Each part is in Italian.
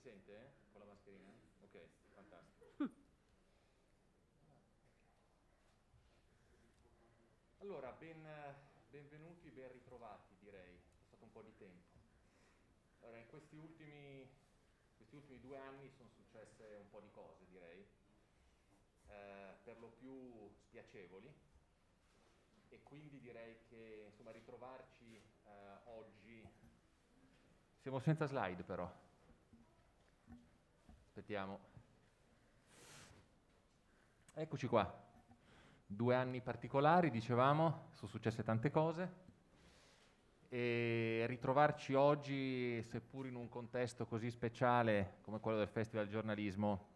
sente eh? con la mascherina? Ok, fantastico. Hm. Allora, ben, benvenuti, ben ritrovati direi, è stato un po' di tempo. Allora, in questi ultimi, questi ultimi due anni sono successe un po' di cose direi, eh, per lo più spiacevoli e quindi direi che insomma, ritrovarci eh, oggi... Siamo senza slide però. Aspettiamo. Eccoci qua. Due anni particolari, dicevamo, sono successe tante cose e ritrovarci oggi, seppur in un contesto così speciale come quello del Festival Giornalismo,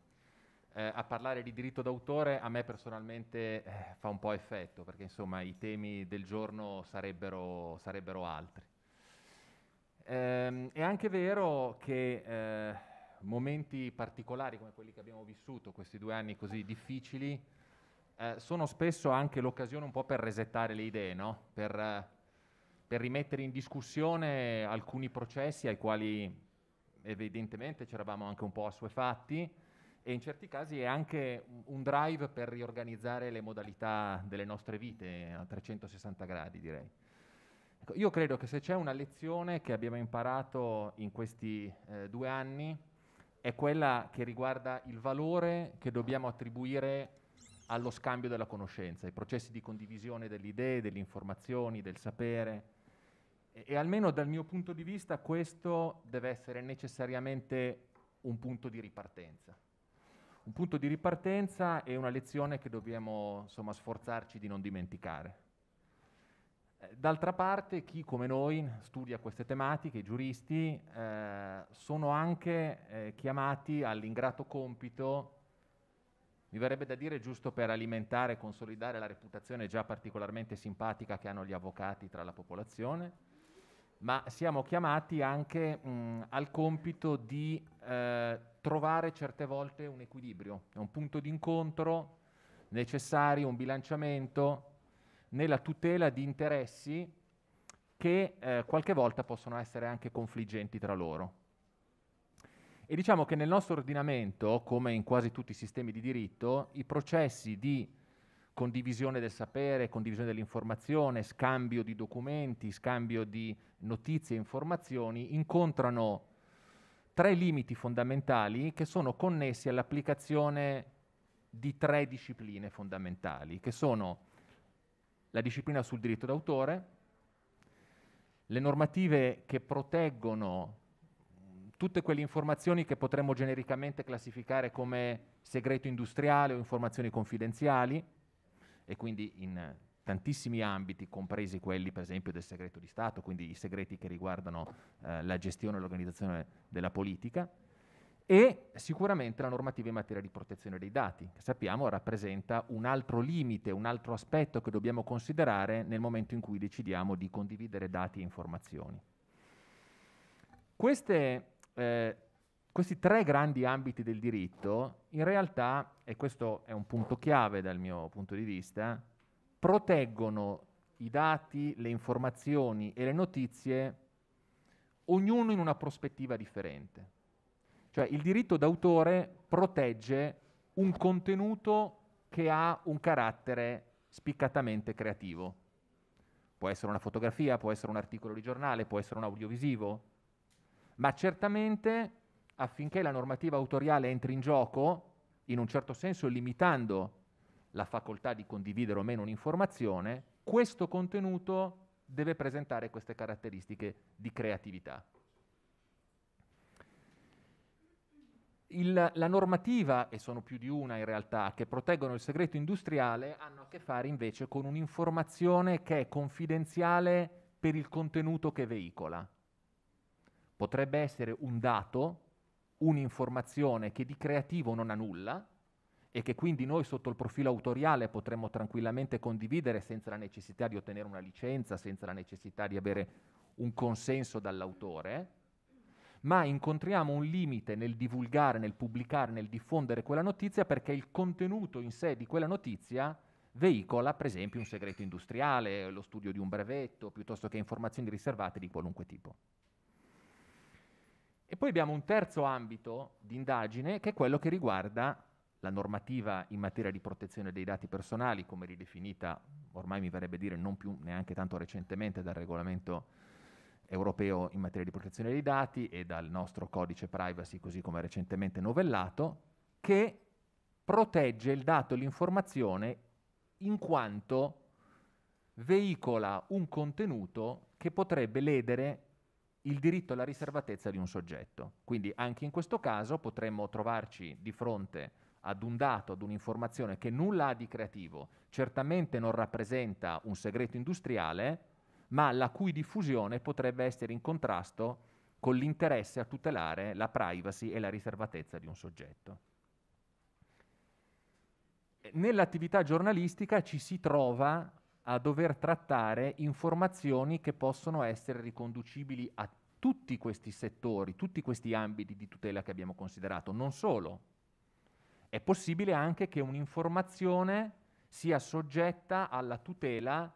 eh, a parlare di diritto d'autore a me personalmente eh, fa un po' effetto, perché insomma i temi del giorno sarebbero, sarebbero altri. Ehm, è anche vero che eh, momenti particolari come quelli che abbiamo vissuto, questi due anni così difficili, eh, sono spesso anche l'occasione un po' per resettare le idee, no? per, eh, per rimettere in discussione alcuni processi ai quali evidentemente c'eravamo anche un po' assuefatti e in certi casi è anche un drive per riorganizzare le modalità delle nostre vite a 360 gradi, direi. Ecco, io credo che se c'è una lezione che abbiamo imparato in questi eh, due anni, è quella che riguarda il valore che dobbiamo attribuire allo scambio della conoscenza, ai processi di condivisione delle idee, delle informazioni, del sapere. E, e almeno dal mio punto di vista questo deve essere necessariamente un punto di ripartenza. Un punto di ripartenza è una lezione che dobbiamo insomma, sforzarci di non dimenticare. Eh, d'altra parte chi come noi studia queste tematiche, i giuristi, eh, sono anche eh, chiamati all'ingrato compito, mi verrebbe da dire giusto per alimentare e consolidare la reputazione già particolarmente simpatica che hanno gli avvocati tra la popolazione, ma siamo chiamati anche mh, al compito di eh, trovare certe volte un equilibrio, un punto d'incontro necessario, un bilanciamento nella tutela di interessi che eh, qualche volta possono essere anche confliggenti tra loro. E diciamo che nel nostro ordinamento, come in quasi tutti i sistemi di diritto, i processi di condivisione del sapere, condivisione dell'informazione, scambio di documenti, scambio di notizie e informazioni incontrano tre limiti fondamentali che sono connessi all'applicazione di tre discipline fondamentali, che sono la disciplina sul diritto d'autore, le normative che proteggono tutte quelle informazioni che potremmo genericamente classificare come segreto industriale o informazioni confidenziali e quindi in tantissimi ambiti, compresi quelli per esempio del segreto di Stato, quindi i segreti che riguardano eh, la gestione e l'organizzazione della politica e sicuramente la normativa in materia di protezione dei dati, che sappiamo rappresenta un altro limite, un altro aspetto che dobbiamo considerare nel momento in cui decidiamo di condividere dati e informazioni. Queste, eh, questi tre grandi ambiti del diritto, in realtà, e questo è un punto chiave dal mio punto di vista, proteggono i dati, le informazioni e le notizie, ognuno in una prospettiva differente. Cioè il diritto d'autore protegge un contenuto che ha un carattere spiccatamente creativo. Può essere una fotografia, può essere un articolo di giornale, può essere un audiovisivo, ma certamente affinché la normativa autoriale entri in gioco, in un certo senso limitando la facoltà di condividere o meno un'informazione, questo contenuto deve presentare queste caratteristiche di creatività. Il, la normativa, e sono più di una in realtà, che proteggono il segreto industriale hanno a che fare invece con un'informazione che è confidenziale per il contenuto che veicola. Potrebbe essere un dato, un'informazione che di creativo non ha nulla e che quindi noi sotto il profilo autoriale potremmo tranquillamente condividere senza la necessità di ottenere una licenza, senza la necessità di avere un consenso dall'autore ma incontriamo un limite nel divulgare, nel pubblicare, nel diffondere quella notizia perché il contenuto in sé di quella notizia veicola per esempio un segreto industriale, lo studio di un brevetto, piuttosto che informazioni riservate di qualunque tipo. E poi abbiamo un terzo ambito di indagine che è quello che riguarda la normativa in materia di protezione dei dati personali, come ridefinita ormai mi verrebbe dire non più neanche tanto recentemente dal regolamento europeo in materia di protezione dei dati e dal nostro codice privacy, così come recentemente novellato, che protegge il dato e l'informazione in quanto veicola un contenuto che potrebbe ledere il diritto alla riservatezza di un soggetto. Quindi anche in questo caso potremmo trovarci di fronte ad un dato, ad un'informazione che nulla ha di creativo, certamente non rappresenta un segreto industriale, ma la cui diffusione potrebbe essere in contrasto con l'interesse a tutelare la privacy e la riservatezza di un soggetto. Nell'attività giornalistica ci si trova a dover trattare informazioni che possono essere riconducibili a tutti questi settori, tutti questi ambiti di tutela che abbiamo considerato, non solo. È possibile anche che un'informazione sia soggetta alla tutela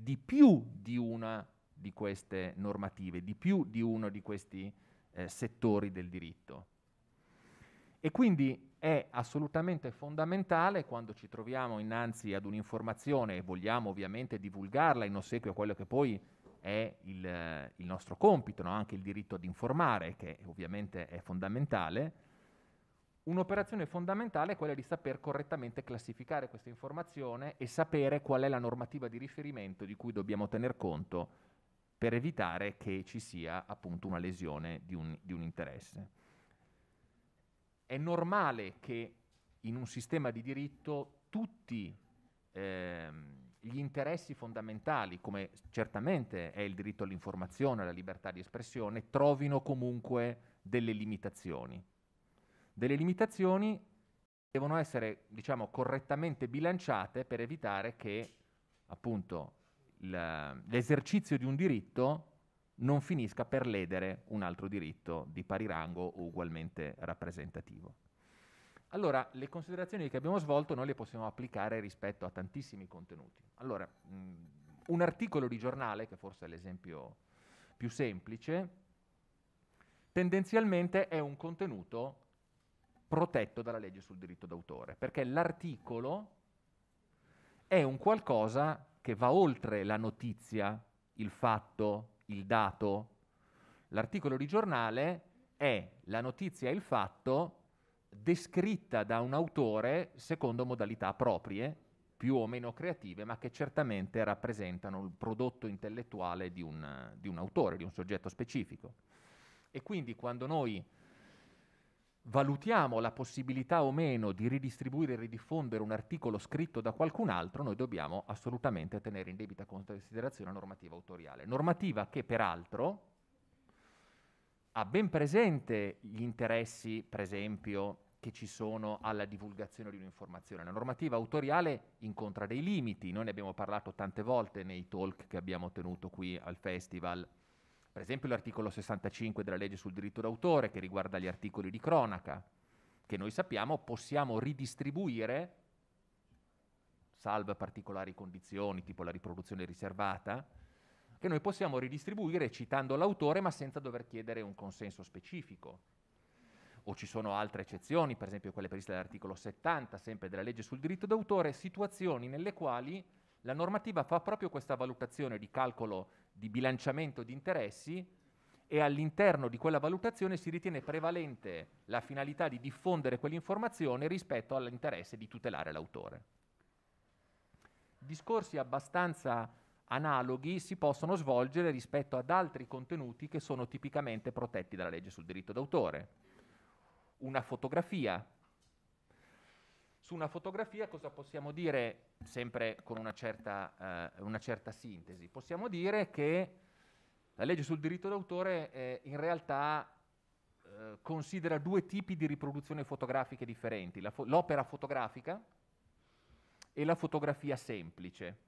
di più di una di queste normative, di più di uno di questi eh, settori del diritto. E quindi è assolutamente fondamentale quando ci troviamo innanzi ad un'informazione e vogliamo ovviamente divulgarla in ossequio a quello che poi è il, il nostro compito, no? anche il diritto ad informare, che ovviamente è fondamentale, Un'operazione fondamentale è quella di saper correttamente classificare questa informazione e sapere qual è la normativa di riferimento di cui dobbiamo tener conto per evitare che ci sia appunto una lesione di un, di un interesse. È normale che in un sistema di diritto tutti eh, gli interessi fondamentali, come certamente è il diritto all'informazione, alla libertà di espressione, trovino comunque delle limitazioni delle limitazioni devono essere, diciamo, correttamente bilanciate per evitare che appunto l'esercizio di un diritto non finisca per ledere un altro diritto di pari rango o ugualmente rappresentativo. Allora, le considerazioni che abbiamo svolto noi le possiamo applicare rispetto a tantissimi contenuti. Allora, mh, mm, un articolo di giornale, che forse è l'esempio più semplice, tendenzialmente è un contenuto protetto dalla legge sul diritto d'autore, perché l'articolo è un qualcosa che va oltre la notizia, il fatto, il dato. L'articolo di giornale è la notizia e il fatto descritta da un autore secondo modalità proprie, più o meno creative, ma che certamente rappresentano il prodotto intellettuale di un, di un autore, di un soggetto specifico. E quindi quando noi valutiamo la possibilità o meno di ridistribuire e ridiffondere un articolo scritto da qualcun altro, noi dobbiamo assolutamente tenere in debita considerazione la normativa autoriale. Normativa che peraltro ha ben presente gli interessi, per esempio, che ci sono alla divulgazione di un'informazione. La normativa autoriale incontra dei limiti, noi ne abbiamo parlato tante volte nei talk che abbiamo tenuto qui al festival per esempio l'articolo 65 della legge sul diritto d'autore che riguarda gli articoli di cronaca, che noi sappiamo possiamo ridistribuire, salvo particolari condizioni, tipo la riproduzione riservata, che noi possiamo ridistribuire citando l'autore ma senza dover chiedere un consenso specifico. O ci sono altre eccezioni, per esempio quelle previste dall'articolo 70, sempre della legge sul diritto d'autore, situazioni nelle quali la normativa fa proprio questa valutazione di calcolo di bilanciamento di interessi e all'interno di quella valutazione si ritiene prevalente la finalità di diffondere quell'informazione rispetto all'interesse di tutelare l'autore. Discorsi abbastanza analoghi si possono svolgere rispetto ad altri contenuti che sono tipicamente protetti dalla legge sul diritto d'autore. Una fotografia su una fotografia cosa possiamo dire, sempre con una certa, eh, una certa sintesi? Possiamo dire che la legge sul diritto d'autore eh, in realtà eh, considera due tipi di riproduzioni fotografiche differenti, fo- l'opera fotografica e la fotografia semplice.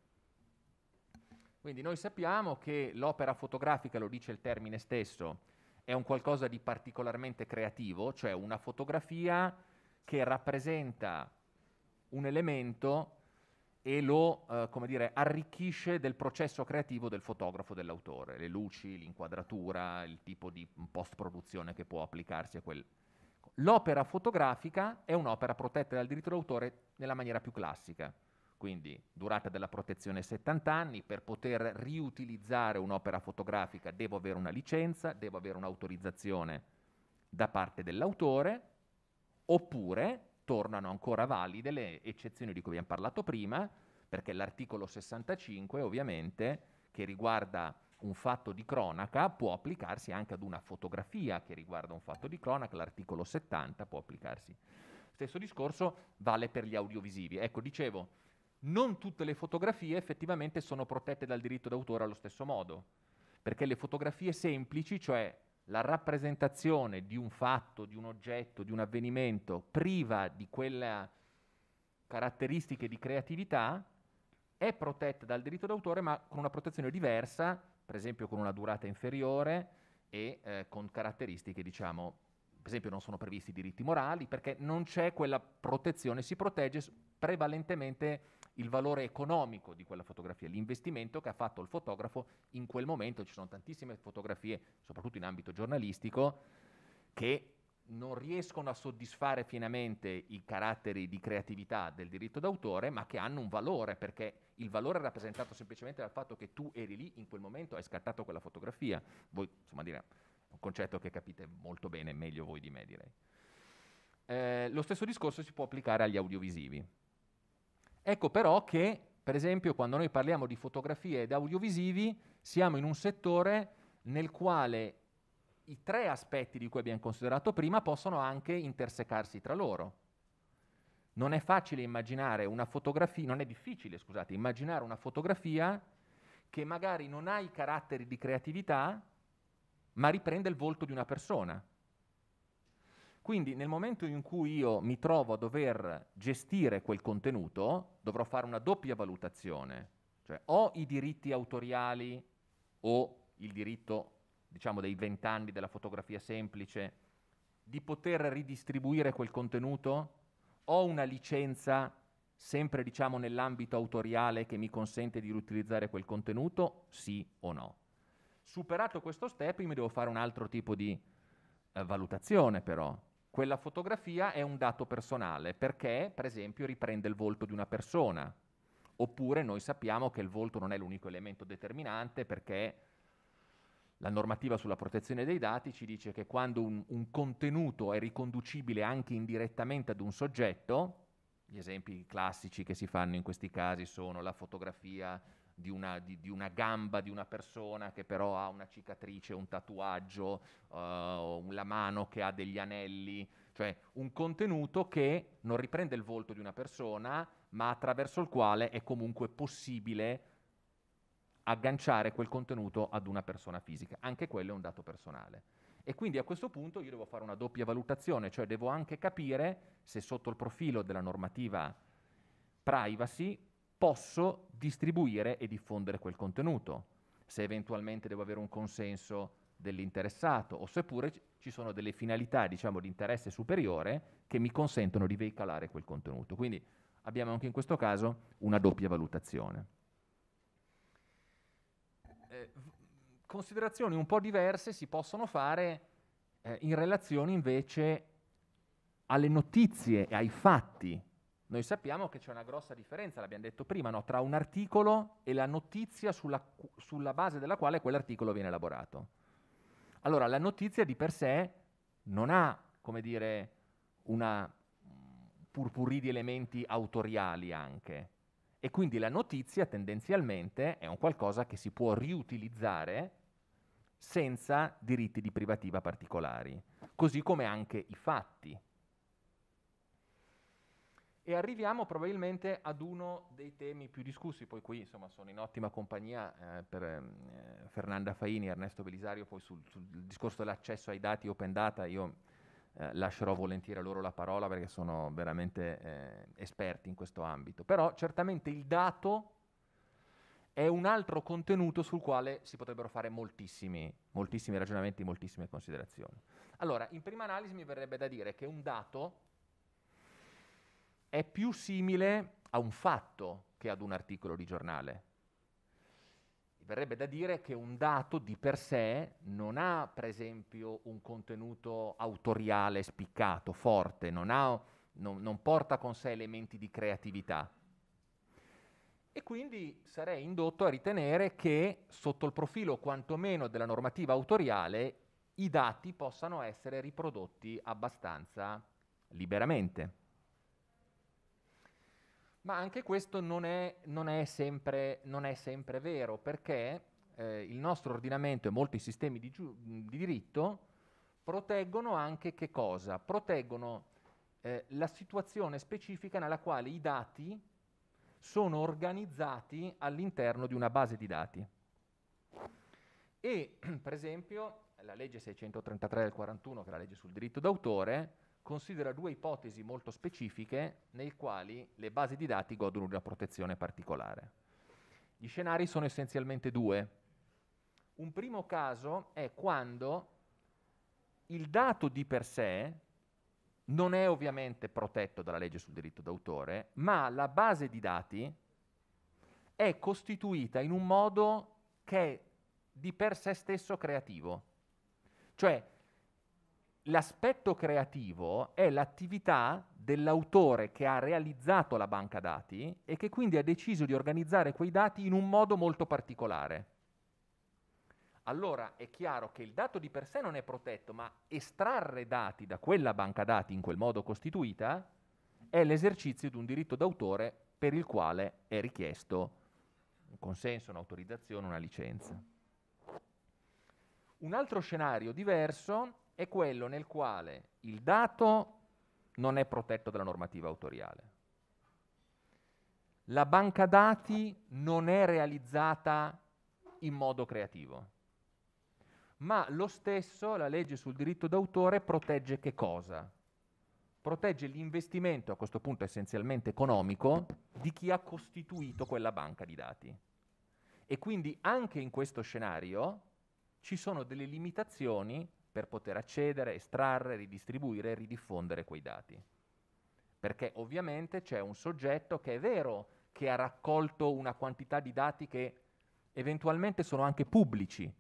Quindi noi sappiamo che l'opera fotografica, lo dice il termine stesso, è un qualcosa di particolarmente creativo, cioè una fotografia che rappresenta un elemento e lo eh, dire, arricchisce del processo creativo del fotografo, dell'autore, le luci, l'inquadratura, il tipo di post-produzione che può applicarsi a quel... L'opera fotografica è un'opera protetta dal diritto d'autore nella maniera più classica, quindi durata della protezione 70 anni, per poter riutilizzare un'opera fotografica devo avere una licenza, devo avere un'autorizzazione da parte dell'autore, oppure tornano ancora valide le eccezioni di cui abbiamo parlato prima, perché l'articolo 65 ovviamente che riguarda un fatto di cronaca può applicarsi anche ad una fotografia che riguarda un fatto di cronaca, l'articolo 70 può applicarsi. Stesso discorso vale per gli audiovisivi. Ecco, dicevo, non tutte le fotografie effettivamente sono protette dal diritto d'autore allo stesso modo, perché le fotografie semplici, cioè la rappresentazione di un fatto, di un oggetto, di un avvenimento priva di quelle caratteristiche di creatività è protetta dal diritto d'autore ma con una protezione diversa, per esempio con una durata inferiore e eh, con caratteristiche, diciamo, per esempio non sono previsti diritti morali perché non c'è quella protezione, si protegge prevalentemente il valore economico di quella fotografia, l'investimento che ha fatto il fotografo in quel momento. Ci sono tantissime fotografie, soprattutto in ambito giornalistico, che non riescono a soddisfare pienamente i caratteri di creatività del diritto d'autore, ma che hanno un valore, perché il valore è rappresentato semplicemente dal fatto che tu eri lì in quel momento, hai scattato quella fotografia. Voi, insomma, dire, un concetto che capite molto bene, meglio voi di me, direi. Eh, lo stesso discorso si può applicare agli audiovisivi. Ecco però che, per esempio, quando noi parliamo di fotografie ed audiovisivi, siamo in un settore nel quale i tre aspetti di cui abbiamo considerato prima possono anche intersecarsi tra loro. Non è facile immaginare una fotografia, non è difficile, scusate, immaginare una fotografia che magari non ha i caratteri di creatività, ma riprende il volto di una persona. Quindi nel momento in cui io mi trovo a dover gestire quel contenuto, dovrò fare una doppia valutazione, cioè o i diritti autoriali o il diritto, diciamo, dei vent'anni della fotografia semplice di poter ridistribuire quel contenuto, ho una licenza sempre diciamo nell'ambito autoriale che mi consente di riutilizzare quel contenuto, sì o no. Superato questo step, io mi devo fare un altro tipo di eh, valutazione però, quella fotografia è un dato personale perché, per esempio, riprende il volto di una persona. Oppure noi sappiamo che il volto non è l'unico elemento determinante perché la normativa sulla protezione dei dati ci dice che quando un, un contenuto è riconducibile anche indirettamente ad un soggetto, gli esempi classici che si fanno in questi casi sono la fotografia di una, di, di una, gamba di una persona che però ha una cicatrice, un tatuaggio, uh, la mano che ha degli anelli, cioè un contenuto che non riprende il volto di una persona, ma attraverso il quale è comunque possibile agganciare quel contenuto ad una persona fisica. Anche quello è un dato personale. E quindi a questo punto io devo fare una doppia valutazione, cioè devo anche capire se sotto il profilo della normativa privacy posso distribuire e diffondere quel contenuto, se eventualmente devo avere un consenso dell'interessato o seppure ci sono delle finalità, diciamo, di interesse superiore che mi consentono di veicolare quel contenuto. Quindi abbiamo anche in questo caso una doppia valutazione. Eh, considerazioni un po' diverse si possono fare eh, in relazione invece alle notizie e ai fatti noi sappiamo che c'è una grossa differenza, l'abbiamo detto prima, no? tra un articolo e la notizia sulla, sulla base della quale quell'articolo viene elaborato. Allora, la notizia di per sé non ha, come dire, una mm, purpurì di elementi autoriali anche. E quindi la notizia tendenzialmente è un qualcosa che si può riutilizzare senza diritti di privativa particolari, così come anche i fatti. E arriviamo probabilmente ad uno dei temi più discussi, poi qui insomma, sono in ottima compagnia eh, per ehm, eh, Fernanda Faini e Ernesto Belisario, poi sul, sul, discorso dell'accesso ai dati open data io eh, lascerò volentieri a loro la parola perché sono veramente eh, esperti in questo ambito, però certamente il dato è un altro contenuto sul quale si potrebbero fare moltissimi, moltissimi ragionamenti, moltissime considerazioni. Allora, in prima analisi mi verrebbe da dire che un dato è più simile a un fatto che ad un articolo di giornale. Verrebbe da dire che un dato di per sé non ha, per esempio, un contenuto autoriale spiccato, forte, non, ha, non, non porta con sé elementi di creatività. E quindi sarei indotto a ritenere che, sotto il profilo quantomeno della normativa autoriale, i dati possano essere riprodotti abbastanza liberamente. Ma anche questo non è, non è, sempre, non è sempre, vero, perché eh, il nostro ordinamento e molti sistemi di, giu- di diritto proteggono anche che cosa? Proteggono eh, la situazione specifica nella quale i dati sono organizzati all'interno di una base di dati. E, per esempio, la legge 633 del 41, che è la legge sul diritto d'autore, considera due ipotesi molto specifiche nei quali le basi di dati godono di una protezione particolare. Gli scenari sono essenzialmente due. Un primo caso è quando il dato di per sé non è ovviamente protetto dalla legge sul diritto d'autore, ma la base di dati è costituita in un modo che è di per sé stesso creativo. Cioè, L'aspetto creativo è l'attività dell'autore che ha realizzato la banca dati e che quindi ha deciso di organizzare quei dati in un modo molto particolare. Allora è chiaro che il dato di per sé non è protetto, ma estrarre dati da quella banca dati in quel modo costituita è l'esercizio di un diritto d'autore per il quale è richiesto un consenso, un'autorizzazione, una licenza. Un altro scenario diverso è quello nel quale il dato non è protetto dalla normativa autoriale. La banca dati non è realizzata in modo creativo, ma lo stesso la legge sul diritto d'autore protegge che cosa? Protegge l'investimento, a questo punto essenzialmente economico, di chi ha costituito quella banca di dati. E quindi anche in questo scenario ci sono delle limitazioni per poter accedere, estrarre, ridistribuire e ridiffondere quei dati. Perché ovviamente c'è un soggetto che è vero che ha raccolto una quantità di dati che eventualmente sono anche pubblici,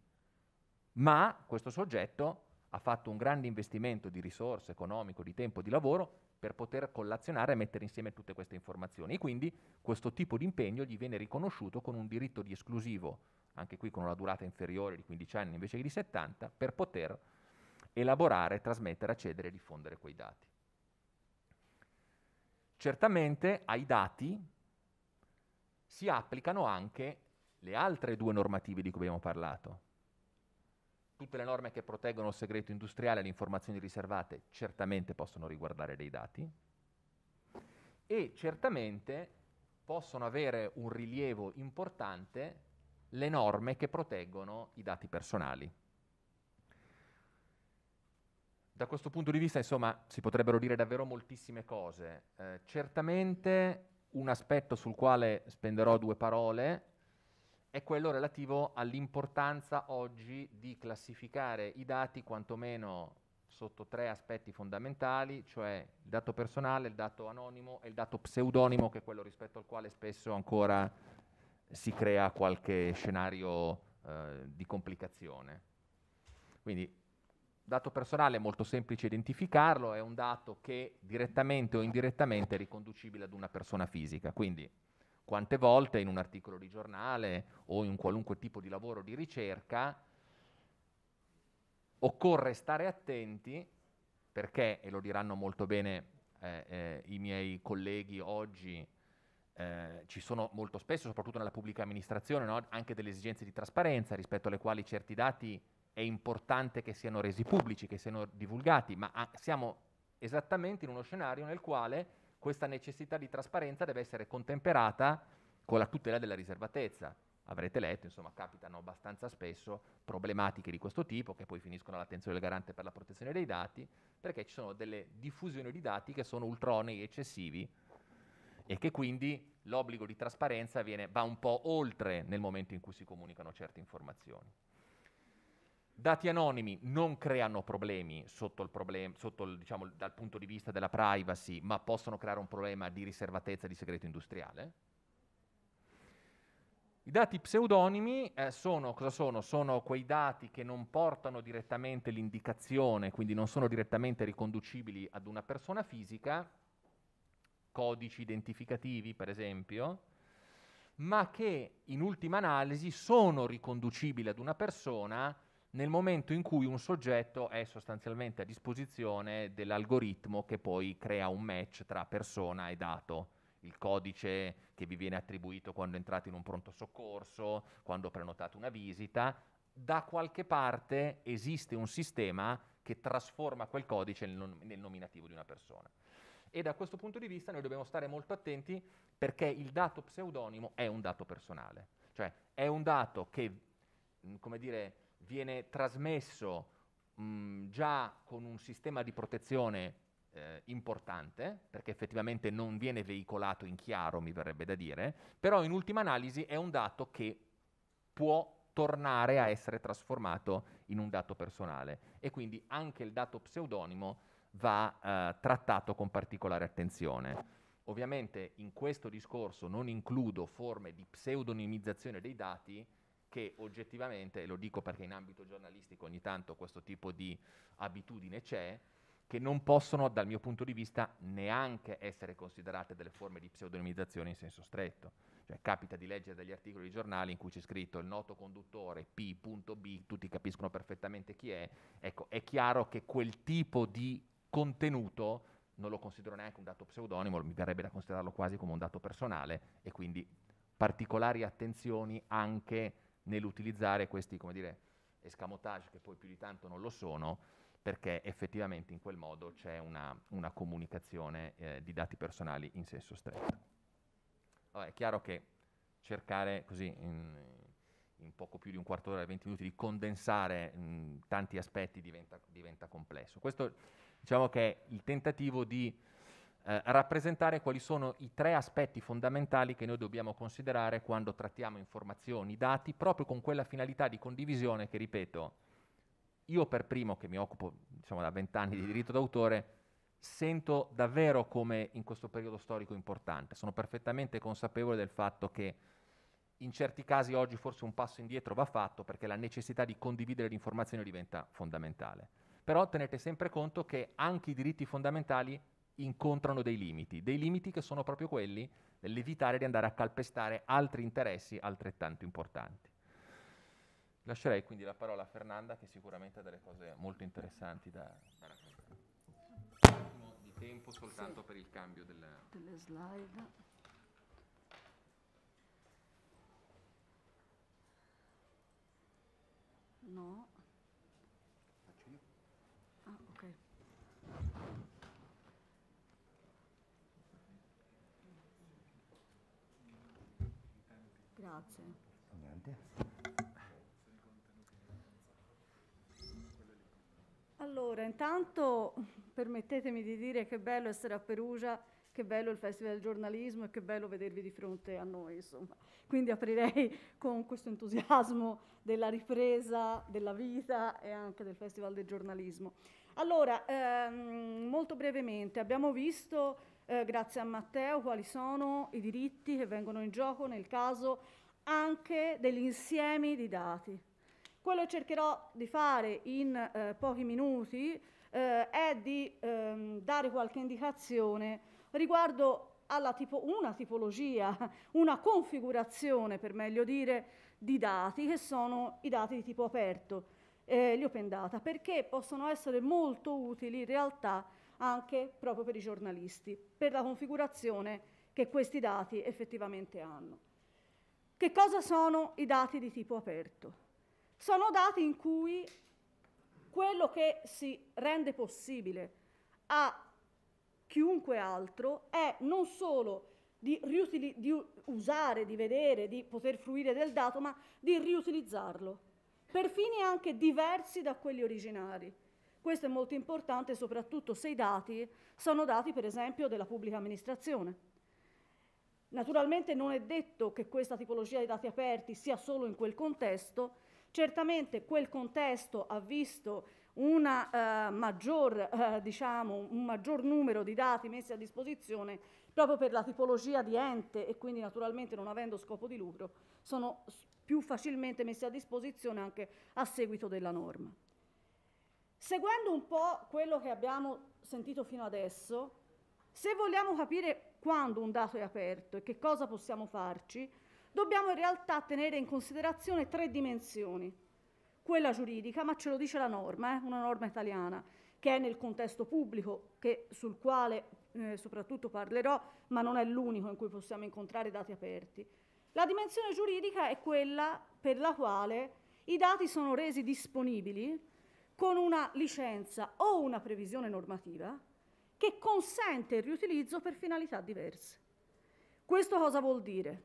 ma questo soggetto ha fatto un grande investimento di risorse, economico, di tempo, di lavoro per poter collazionare e mettere insieme tutte queste informazioni. E quindi questo tipo di impegno gli viene riconosciuto con un diritto di esclusivo, anche qui con una durata inferiore di 15 anni invece che di 70, per poter elaborare, trasmettere, accedere e diffondere quei dati. Certamente ai dati si applicano anche le altre due normative di cui abbiamo parlato. Tutte le norme che proteggono il segreto industriale e le informazioni riservate certamente possono riguardare dei dati e certamente possono avere un rilievo importante le norme che proteggono i dati personali. Da questo punto di vista, insomma, si potrebbero dire davvero moltissime cose. Eh, certamente un aspetto sul quale spenderò due parole è quello relativo all'importanza oggi di classificare i dati quantomeno sotto tre aspetti fondamentali, cioè il dato personale, il dato anonimo e il dato pseudonimo, che è quello rispetto al quale spesso ancora si crea qualche scenario eh, di complicazione. Quindi dato personale è molto semplice identificarlo, è un dato che direttamente o indirettamente è riconducibile ad una persona fisica. Quindi quante volte in un articolo di giornale o in qualunque tipo di lavoro di ricerca occorre stare attenti perché, e lo diranno molto bene eh, eh, i miei colleghi oggi, eh, ci sono molto spesso, soprattutto nella pubblica amministrazione, no? anche delle esigenze di trasparenza rispetto alle quali certi dati è importante che siano resi pubblici, che siano divulgati, ma a- ah, siamo esattamente in uno scenario nel quale questa necessità di trasparenza deve essere contemperata con la tutela della riservatezza. Avrete letto, insomma, capitano abbastanza spesso problematiche di questo tipo che poi finiscono all'attenzione del garante per la protezione dei dati, perché ci sono delle diffusioni di dati che sono ultronei, eccessivi e che quindi l'obbligo di trasparenza viene, va un po' oltre nel momento in cui si comunicano certe informazioni. Dati anonimi non creano problemi sotto il problem- sotto il, diciamo, dal punto di vista della privacy, ma possono creare un problema di riservatezza di segreto industriale. I dati pseudonimi eh, sono, cosa sono? Sono quei dati che non portano direttamente l'indicazione, quindi non sono direttamente riconducibili ad una persona fisica, codici identificativi per esempio, ma che in ultima analisi sono riconducibili ad una persona nel momento in cui un soggetto è sostanzialmente a disposizione dell'algoritmo che poi crea un match tra persona e dato. Il codice che vi viene attribuito quando entrate in un pronto soccorso, quando prenotate una visita, da qualche parte esiste un sistema che trasforma quel codice nel nominativo di una persona. E da questo punto di vista noi dobbiamo stare molto attenti perché il dato pseudonimo è un dato personale, cioè è un dato che, come dire, viene trasmesso mh, già con un sistema di protezione eh, importante, perché effettivamente non viene veicolato in chiaro, mi verrebbe da dire, però in ultima analisi è un dato che può tornare a essere trasformato in un dato personale e quindi anche il dato pseudonimo va eh, trattato con particolare attenzione. Ovviamente in questo discorso non includo forme di pseudonimizzazione dei dati che oggettivamente, e lo dico perché in ambito giornalistico ogni tanto questo tipo di abitudine c'è, che non possono, dal mio punto di vista, neanche essere considerate delle forme di pseudonimizzazione in senso stretto. Cioè, capita di leggere degli articoli di giornali in cui c'è scritto il noto conduttore P.B, tutti capiscono perfettamente chi è. Ecco, è chiaro che quel tipo di contenuto non lo considero neanche un dato pseudonimo, mi verrebbe da considerarlo quasi come un dato personale e quindi particolari attenzioni anche nell'utilizzare questi, come dire, escamotage che poi più di tanto non lo sono, perché effettivamente in quel modo c'è una, una comunicazione eh, di dati personali in senso stretto. Allora, è chiaro che cercare così in, in poco più di un quarto d'ora, 20 minuti, di condensare mh, mm, tanti aspetti diventa, diventa complesso. Questo diciamo che è il tentativo di eh, rappresentare quali sono i tre aspetti fondamentali che noi dobbiamo considerare quando trattiamo informazioni, dati, proprio con quella finalità di condivisione che, ripeto, io per primo, che mi occupo diciamo, da vent'anni di diritto d'autore, sento davvero come in questo periodo storico importante. Sono perfettamente consapevole del fatto che in certi casi oggi forse un passo indietro va fatto perché la necessità di condividere l'informazione diventa fondamentale. Però tenete sempre conto che anche i diritti fondamentali incontrano dei limiti, dei limiti che sono proprio quelli dell'evitare di andare a calpestare altri interessi altrettanto importanti. Lascerei quindi la parola a Fernanda che sicuramente ha delle cose molto interessanti da, da raccontare. Un attimo di tempo soltanto sì. per il cambio della... delle slide. Grazie. Niente. Allora, intanto permettetemi di dire che bello essere a Perugia, che bello il Festival del giornalismo e che bello vedervi di fronte a noi, insomma. Quindi aprirei con questo entusiasmo della ripresa della vita e anche del Festival del giornalismo. Allora, ehm, molto brevemente, abbiamo visto eh, grazie a Matteo, quali sono i diritti che vengono in gioco nel caso anche degli insiemi di dati. Quello che cercherò di fare in eh, pochi minuti eh, è di ehm, dare qualche indicazione riguardo alla tipo, una tipologia, una configurazione, per meglio dire, di dati che sono i dati di tipo aperto, eh, gli open data, perché possono essere molto utili in realtà anche proprio per i giornalisti, per la configurazione che questi dati effettivamente hanno. Che cosa sono i dati di tipo aperto? Sono dati in cui quello che si rende possibile a chiunque altro è non solo di, di, usare, di vedere, di poter fruire del dato, ma di riutilizzarlo per fini anche diversi da quelli originari. Questo è molto importante soprattutto se i dati sono dati per esempio della pubblica amministrazione. Naturalmente non è detto che questa tipologia di dati aperti sia solo in quel contesto, certamente quel contesto ha visto una, eh, maggior, eh, diciamo, un maggior numero di dati messi a disposizione proprio per la tipologia di ente e quindi naturalmente non avendo scopo di lucro sono più facilmente messi a disposizione anche a seguito della norma. Seguendo un po' quello che abbiamo sentito fino adesso, se vogliamo capire quando un dato è aperto e che cosa possiamo farci, dobbiamo in realtà tenere in considerazione tre dimensioni. Quella giuridica, ma ce lo dice la norma, eh, una norma italiana, che è nel contesto pubblico, che, sul quale eh, soprattutto parlerò, ma non è l'unico in cui possiamo incontrare dati aperti. La dimensione giuridica è quella per la quale i dati sono resi disponibili con una licenza o una previsione normativa, che consente il riutilizzo per finalità diverse. Questo cosa vuol dire?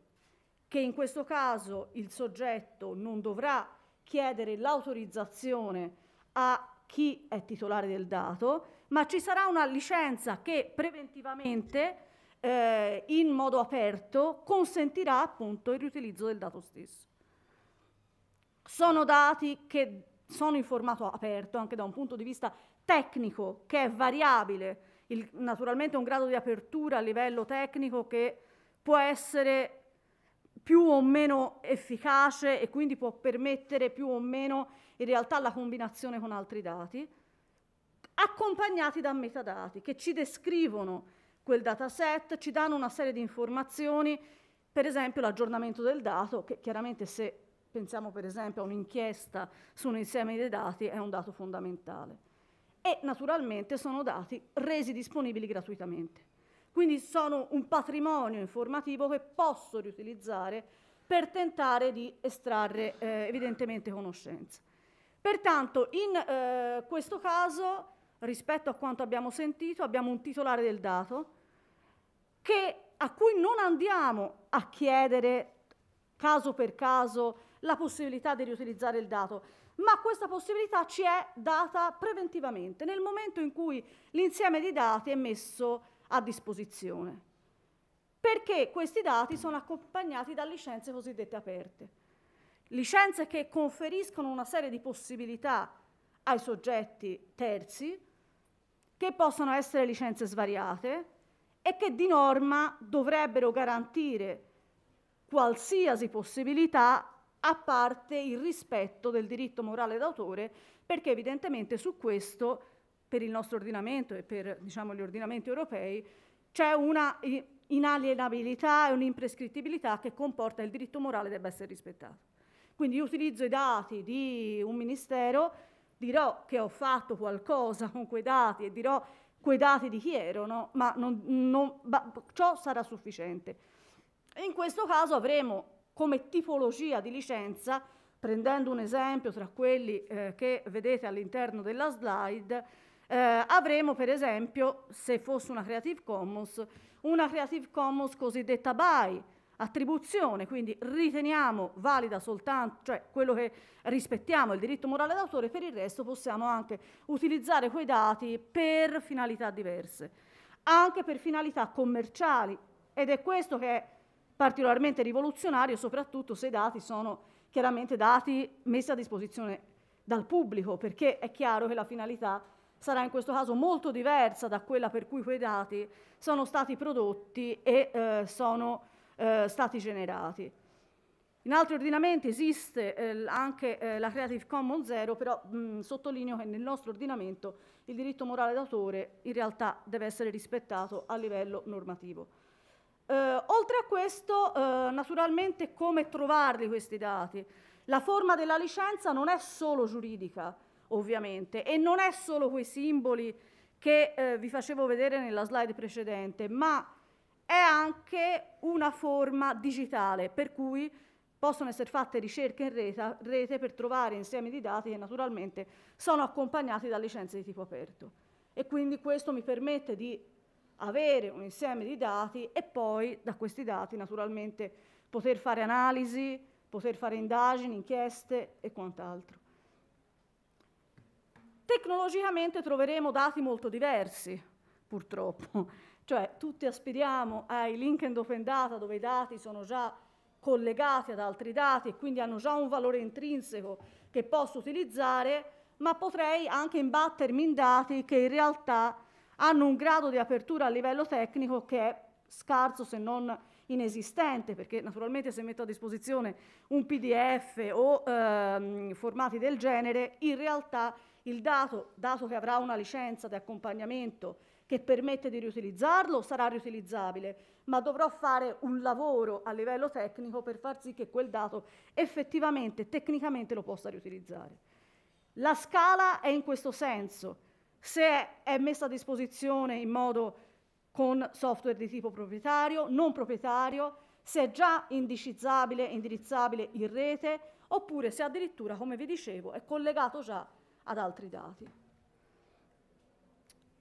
Che in questo caso il soggetto non dovrà chiedere l'autorizzazione a chi è titolare del dato, ma ci sarà una licenza che preventivamente, eh, in modo aperto, consentirà appunto il riutilizzo del dato stesso. Sono dati che sono in formato aperto anche da un punto di vista tecnico, che è variabile il, naturalmente un grado di apertura a livello tecnico che può essere più o meno efficace e quindi può permettere più o meno in realtà la combinazione con altri dati, accompagnati da metadati che ci descrivono quel dataset, ci danno una serie di informazioni, per esempio l'aggiornamento del dato, che chiaramente se pensiamo per esempio a un'inchiesta su un insieme di dati è un dato fondamentale e naturalmente sono dati resi disponibili gratuitamente. Quindi sono un patrimonio informativo che posso riutilizzare per tentare di estrarre eh, evidentemente conoscenza. Pertanto in eh, questo caso, rispetto a quanto abbiamo sentito, abbiamo un titolare del dato che, a cui non andiamo a chiedere caso per caso la possibilità di riutilizzare il dato, ma questa possibilità ci è data preventivamente, nel momento in cui l'insieme di dati è messo a disposizione, perché questi dati sono accompagnati da licenze cosiddette aperte, licenze che conferiscono una serie di possibilità ai soggetti terzi, che possono essere licenze svariate e che di norma dovrebbero garantire qualsiasi possibilità a parte il rispetto del diritto morale d'autore, perché evidentemente su questo, per il nostro ordinamento e per diciamo, gli ordinamenti europei, c'è una inalienabilità e un'imprescrittibilità che comporta il diritto morale debba essere rispettato. Quindi io utilizzo i dati di un ministero, dirò che ho fatto qualcosa con quei dati e dirò quei dati di chi erano, ma non, non, ciò sarà sufficiente. In questo caso avremo come tipologia di licenza, prendendo un esempio tra quelli eh, che vedete all'interno della slide, eh, avremo per esempio, se fosse una Creative Commons, una Creative Commons cosiddetta by attribuzione, quindi riteniamo valida soltanto, cioè quello che rispettiamo il diritto morale d'autore, per il resto possiamo anche utilizzare quei dati per finalità diverse, anche per finalità commerciali ed è questo che è particolarmente rivoluzionario, soprattutto se i dati sono chiaramente dati messi a disposizione dal pubblico, perché è chiaro che la finalità sarà in questo caso molto diversa da quella per cui quei dati sono stati prodotti e eh, sono eh, stati generati. In altri ordinamenti esiste eh, anche eh, la Creative Commons Zero, però mh, sottolineo che nel nostro ordinamento il diritto morale d'autore in realtà deve essere rispettato a livello normativo. Eh, oltre a questo, eh, naturalmente, come trovarli questi dati? La forma della licenza non è solo giuridica, ovviamente, e non è solo quei simboli che eh, vi facevo vedere nella slide precedente, ma è anche una forma digitale, per cui possono essere fatte ricerche in rete, rete per trovare insieme di dati che naturalmente sono accompagnati da licenze di tipo aperto. E quindi questo mi permette di avere un insieme di dati e poi da questi dati naturalmente poter fare analisi, poter fare indagini, inchieste e quant'altro. Tecnologicamente troveremo dati molto diversi, purtroppo, cioè tutti aspiriamo ai link and open data dove i dati sono già collegati ad altri dati e quindi hanno già un valore intrinseco che posso utilizzare, ma potrei anche imbattermi in dati che in realtà hanno un grado di apertura a livello tecnico che è scarso se non inesistente, perché naturalmente se metto a disposizione un PDF o ehm, formati del genere, in realtà il dato, dato che avrà una licenza di accompagnamento che permette di riutilizzarlo, sarà riutilizzabile, ma dovrò fare un lavoro a livello tecnico per far sì che quel dato effettivamente, tecnicamente lo possa riutilizzare. La scala è in questo senso, se è messa a disposizione in modo con software di tipo proprietario, non proprietario, se è già indicizzabile e indirizzabile in rete, oppure se addirittura, come vi dicevo, è collegato già ad altri dati.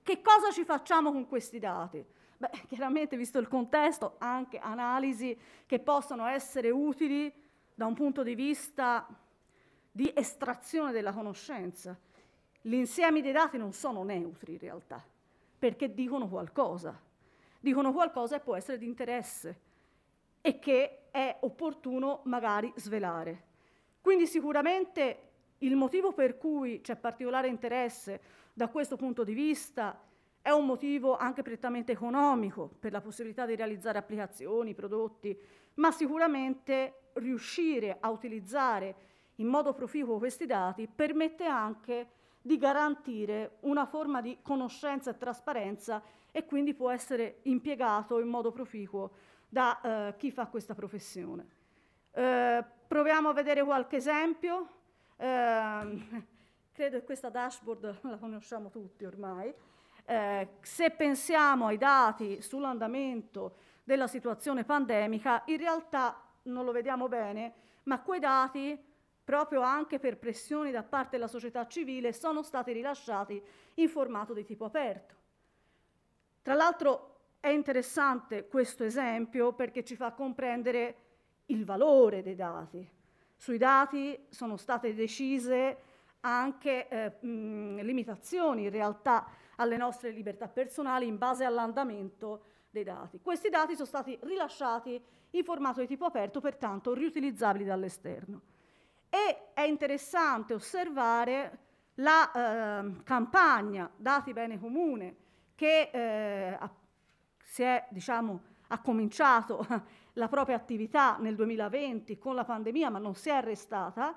Che cosa ci facciamo con questi dati? Beh, chiaramente, visto il contesto, anche analisi che possono essere utili da un punto di vista di estrazione della conoscenza. L'insieme dei dati non sono neutri in realtà, perché dicono qualcosa. Dicono qualcosa che può essere di interesse e che è opportuno magari svelare. Quindi sicuramente il motivo per cui c'è particolare interesse da questo punto di vista è un motivo anche prettamente economico per la possibilità di realizzare applicazioni, prodotti, ma sicuramente riuscire a utilizzare in modo proficuo questi dati permette anche di garantire una forma di conoscenza e trasparenza e quindi può essere impiegato in modo proficuo da eh, chi fa questa professione. Eh, proviamo a vedere qualche esempio. Eh, credo che questa dashboard la conosciamo tutti ormai. Eh, se pensiamo ai dati sull'andamento della situazione pandemica, in realtà non lo vediamo bene, ma quei dati proprio anche per pressioni da parte della società civile, sono stati rilasciati in formato di tipo aperto. Tra l'altro è interessante questo esempio perché ci fa comprendere il valore dei dati. Sui dati sono state decise anche eh, mh, limitazioni in realtà alle nostre libertà personali in base all'andamento dei dati. Questi dati sono stati rilasciati in formato di tipo aperto, pertanto riutilizzabili dall'esterno. E è interessante osservare la eh, campagna Dati Bene Comune che eh, ha, si è, diciamo, ha cominciato la propria attività nel 2020 con la pandemia ma non si è arrestata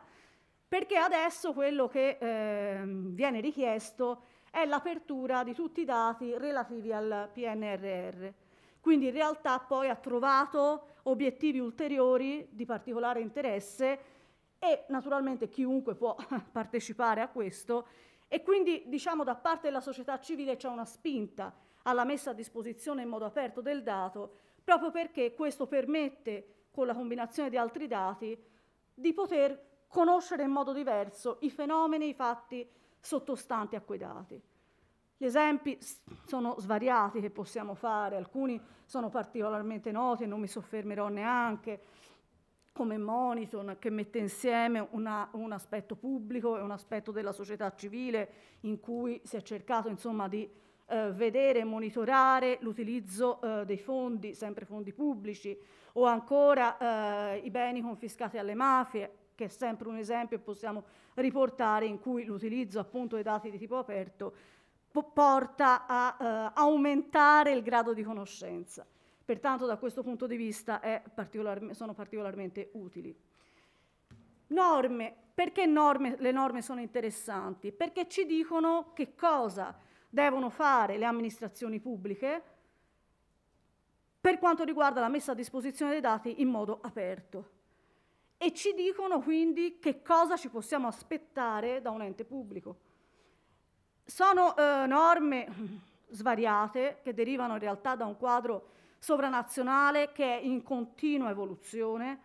perché adesso quello che eh, viene richiesto è l'apertura di tutti i dati relativi al PNRR. Quindi in realtà poi ha trovato obiettivi ulteriori di particolare interesse e naturalmente chiunque può partecipare a questo e quindi diciamo da parte della società civile c'è una spinta alla messa a disposizione in modo aperto del dato proprio perché questo permette con la combinazione di altri dati di poter conoscere in modo diverso i fenomeni, i fatti sottostanti a quei dati. Gli esempi sono svariati che possiamo fare, alcuni sono particolarmente noti e non mi soffermerò neanche come Monison che mette insieme una, un aspetto pubblico e un aspetto della società civile in cui si è cercato insomma, di eh, vedere e monitorare l'utilizzo eh, dei fondi, sempre fondi pubblici, o ancora eh, i beni confiscati alle mafie, che è sempre un esempio che possiamo riportare in cui l'utilizzo appunto dei dati di tipo aperto porta a eh, aumentare il grado di conoscenza. Pertanto da questo punto di vista particolar sono particolarmente utili. Norme. Perché norme, le norme sono interessanti? Perché ci dicono che cosa devono fare le amministrazioni pubbliche per quanto riguarda la messa a disposizione dei dati in modo aperto. E ci dicono quindi che cosa ci possiamo aspettare da un ente pubblico. Sono eh, norme svariate che derivano in realtà da un quadro sovranazionale che è in continua evoluzione.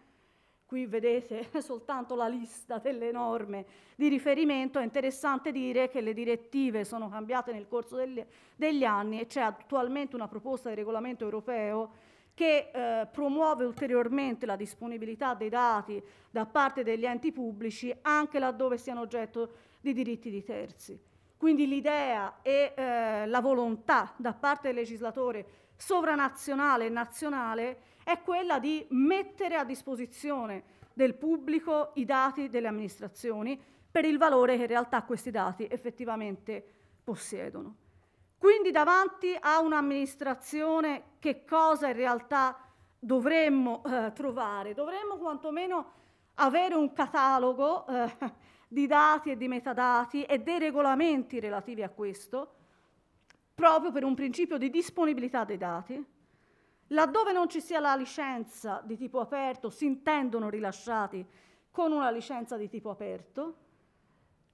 Qui vedete soltanto la lista delle norme di riferimento. È interessante dire che le direttive sono cambiate nel corso degli, degli anni e c'è attualmente una proposta di regolamento europeo che eh, promuove ulteriormente la disponibilità dei dati da parte degli enti pubblici anche laddove siano oggetto di diritti di terzi. Quindi l'idea e eh, la volontà da parte del legislatore sovranazionale e nazionale è quella di mettere a disposizione del pubblico i dati delle amministrazioni per il valore che in realtà questi dati effettivamente possiedono. Quindi davanti a un'amministrazione che cosa in realtà dovremmo eh, trovare? Dovremmo quantomeno avere un catalogo eh, di dati e di metadati e dei regolamenti relativi a questo, proprio per un principio di disponibilità dei dati. Laddove non ci sia la licenza di tipo aperto, si intendono rilasciati con una licenza di tipo aperto.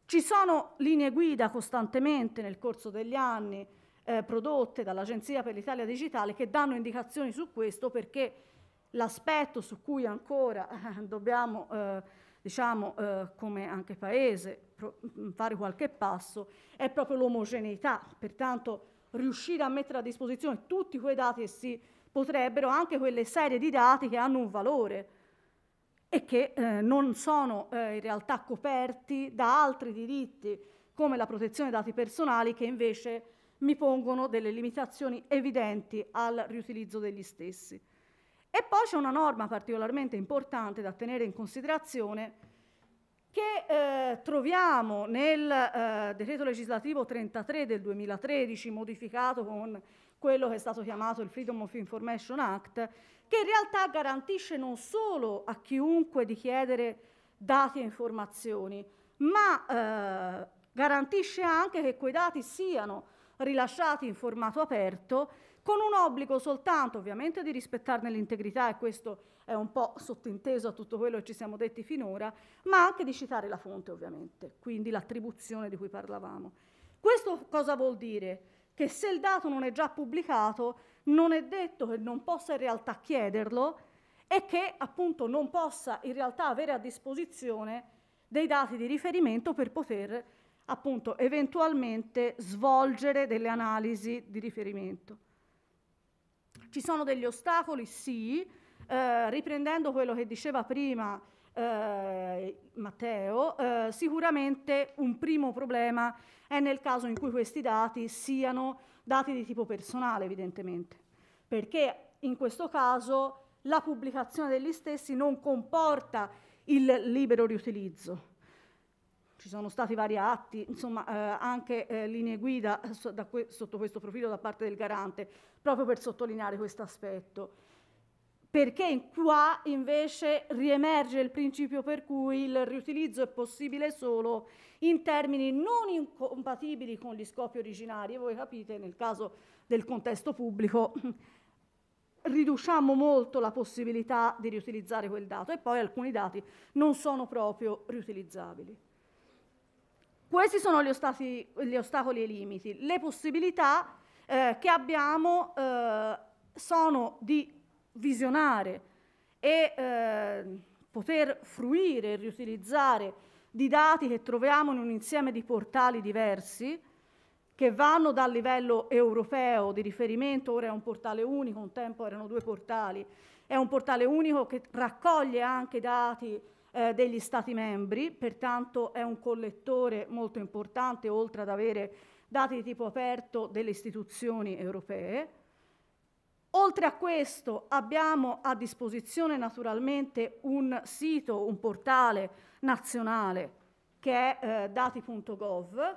Ci sono linee guida costantemente nel corso degli anni eh, prodotte dall'Agenzia per l'Italia Digitale che danno indicazioni su questo perché l'aspetto su cui ancora eh, dobbiamo, eh, diciamo, eh, come anche Paese, Mm, fare qualche passo, è proprio l'omogeneità, pertanto riuscire a mettere a disposizione tutti quei dati che si potrebbero, anche quelle serie di dati che hanno un valore e che eh, non sono eh, in realtà coperti da altri diritti come la protezione dei dati personali che invece mi pongono delle limitazioni evidenti al riutilizzo degli stessi. E poi c'è una norma particolarmente importante da tenere in considerazione che eh, troviamo nel eh, decreto legislativo 33 del 2013, modificato con quello che è stato chiamato il Freedom of Information Act, che in realtà garantisce non solo a chiunque di chiedere dati e informazioni, ma eh, garantisce anche che quei dati siano rilasciati in formato aperto con un obbligo soltanto ovviamente di rispettarne l'integrità, e questo è un po' sottinteso a tutto quello che ci siamo detti finora, ma anche di citare la fonte ovviamente, quindi l'attribuzione di cui parlavamo. Questo cosa vuol dire? Che se il dato non è già pubblicato, non è detto che non possa in realtà chiederlo e che appunto non possa in realtà avere a disposizione dei dati di riferimento per poter appunto eventualmente svolgere delle analisi di riferimento. Ci sono degli ostacoli? Sì. Eh, riprendendo quello che diceva prima eh, Matteo, eh, sicuramente un primo problema è nel caso in cui questi dati siano dati di tipo personale, evidentemente, perché in questo caso la pubblicazione degli stessi non comporta il libero riutilizzo ci sono stati vari atti, insomma eh, anche eh, linee guida so, que sotto questo profilo da parte del garante, proprio per sottolineare questo aspetto. Perché qua invece riemerge il principio per cui il riutilizzo è possibile solo in termini non incompatibili con gli scopi originari. E voi capite, nel caso del contesto pubblico, riduciamo molto la possibilità di riutilizzare quel dato e poi alcuni dati non sono proprio riutilizzabili. Questi sono gli ostacoli, gli ostacoli e i limiti. Le possibilità eh, che abbiamo eh, sono di visionare e eh, poter fruire e riutilizzare di dati che troviamo in un insieme di portali diversi che vanno dal livello europeo di riferimento, ora è un portale unico, un tempo erano due portali, è un portale unico che raccoglie anche dati eh, degli Stati membri, pertanto è un collettore molto importante oltre ad avere dati di tipo aperto delle istituzioni europee. Oltre a questo abbiamo a disposizione naturalmente un sito, un portale nazionale che è eh, dati.gov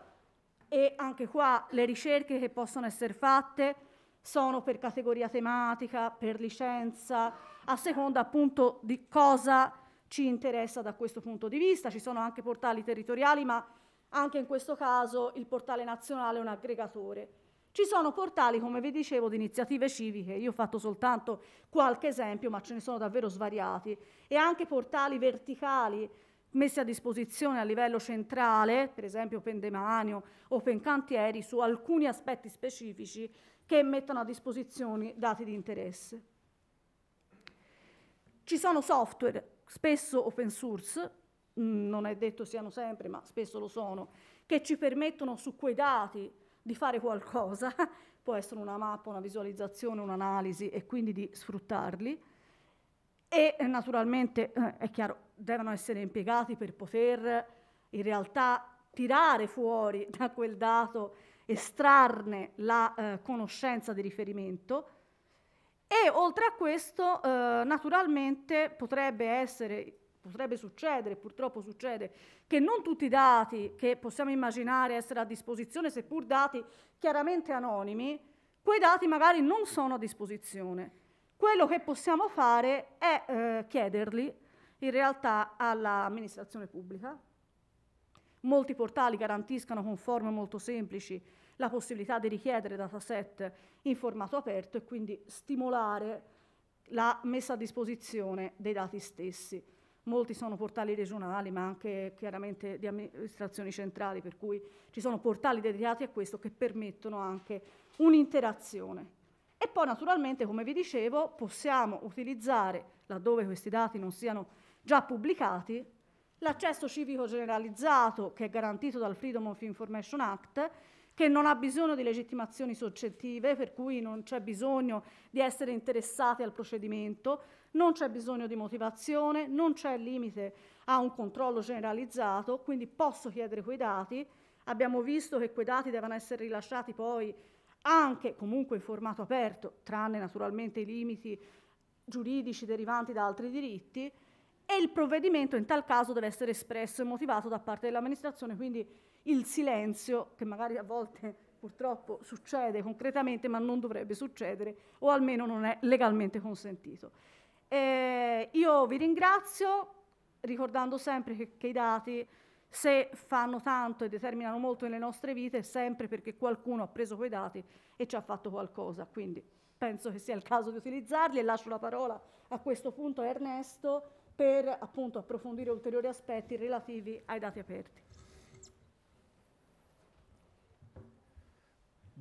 e anche qua le ricerche che possono essere fatte sono per categoria tematica, per licenza, a seconda appunto di cosa ci interessa da questo punto di vista. Ci sono anche portali territoriali, ma anche in questo caso il portale nazionale è un aggregatore. Ci sono portali, come vi dicevo, di iniziative civiche, io ho fatto soltanto qualche esempio, ma ce ne sono davvero svariati, e anche portali verticali messi a disposizione a livello centrale, per esempio Open Pendemanio Open Cantieri, su alcuni aspetti specifici che mettono a disposizione dati di interesse. Ci sono software spesso open source, mm, non è detto siano sempre, ma spesso lo sono, che ci permettono su quei dati di fare qualcosa, può essere una mappa, una visualizzazione, un'analisi e quindi di sfruttarli. E eh, naturalmente, eh, è chiaro, devono essere impiegati per poter in realtà tirare fuori da quel dato, estrarne la eh, conoscenza di riferimento e oltre a questo, eh, naturalmente potrebbe essere, potrebbe succedere, purtroppo succede, che non tutti i dati che possiamo immaginare essere a disposizione, seppur dati chiaramente anonimi, quei dati magari non sono a disposizione. Quello che possiamo fare è eh, chiederli in realtà all'amministrazione pubblica. Molti portali garantiscono con forme molto semplici la possibilità di richiedere dataset in formato aperto e quindi stimolare la messa a disposizione dei dati stessi. Molti sono portali regionali, ma anche chiaramente di amministrazioni centrali, per cui ci sono portali dedicati a questo che permettono anche un'interazione. E poi naturalmente, come vi dicevo, possiamo utilizzare, laddove questi dati non siano già pubblicati, l'accesso civico generalizzato che è garantito dal Freedom of Information Act che non ha bisogno di legittimazioni soggettive, per cui non c'è bisogno di essere interessati al procedimento, non c'è bisogno di motivazione, non c'è limite a un controllo generalizzato, quindi posso chiedere quei dati. Abbiamo visto che quei dati devono essere rilasciati poi anche comunque in formato aperto, tranne naturalmente i limiti giuridici derivanti da altri diritti, e il provvedimento in tal caso deve essere espresso e motivato da parte dell'amministrazione, quindi il silenzio, che magari a volte purtroppo succede concretamente, ma non dovrebbe succedere, o almeno non è legalmente consentito. Eh, io vi ringrazio, ricordando sempre che, che i dati se fanno tanto e determinano molto nelle nostre vite è sempre perché qualcuno ha preso quei dati e ci ha fatto qualcosa. Quindi penso che sia il caso di utilizzarli e lascio la parola a questo punto a Ernesto per appunto approfondire ulteriori aspetti relativi ai dati aperti.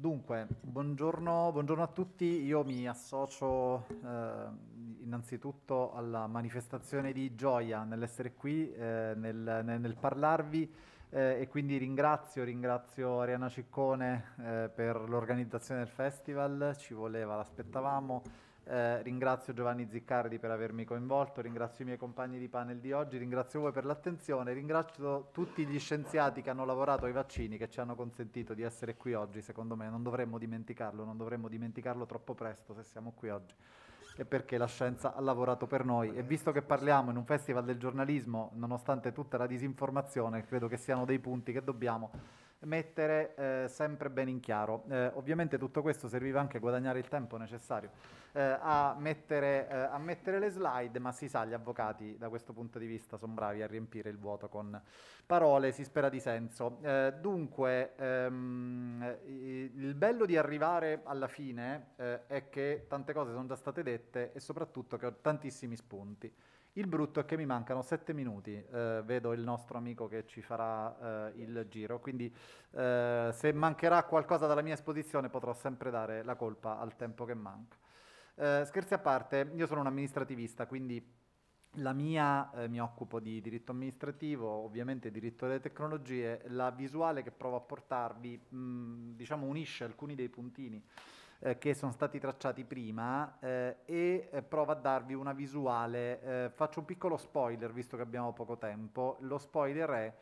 Dunque, buongiorno, buongiorno, a tutti, io mi associo eh, innanzitutto alla manifestazione di gioia nell'essere qui, eh, nel, nel, nel, parlarvi eh, e quindi ringrazio, ringrazio Arianna Ciccone eh, per l'organizzazione del festival, ci voleva, l'aspettavamo eh, ringrazio Giovanni Ziccardi per avermi coinvolto, ringrazio i miei compagni di panel di oggi, ringrazio voi per l'attenzione, ringrazio tutti gli scienziati che hanno lavorato ai vaccini, che ci hanno consentito di essere qui oggi, secondo me non dovremmo dimenticarlo, non dovremmo dimenticarlo troppo presto se siamo qui oggi e perché la scienza ha lavorato per noi e visto che parliamo in un festival del giornalismo, nonostante tutta la disinformazione, credo che siano dei punti che dobbiamo mettere eh, sempre ben in chiaro. Eh, ovviamente tutto questo serviva anche a guadagnare il tempo necessario eh, a, mettere, eh, a, mettere, le slide, ma si sa, gli avvocati da questo punto di vista sono bravi a riempire il vuoto con parole, si spera di senso. Eh, dunque, ehm, il bello di arrivare alla fine eh, è che tante cose sono già state dette e soprattutto che ho tantissimi spunti. Il brutto è che mi mancano sette minuti, eh, vedo il nostro amico che ci farà eh, il giro, quindi eh, se mancherà qualcosa dalla mia esposizione potrò sempre dare la colpa al tempo che manca. Eh, scherzi a parte, io sono un amministrativista, quindi la mia eh, mi occupo di diritto amministrativo, ovviamente diritto delle tecnologie, la visuale che provo a portarvi mh, mm, diciamo unisce alcuni dei puntini eh, che sono stati tracciati prima eh, e eh, provo a darvi una visuale. Eh, faccio un piccolo spoiler visto che abbiamo poco tempo. Lo spoiler è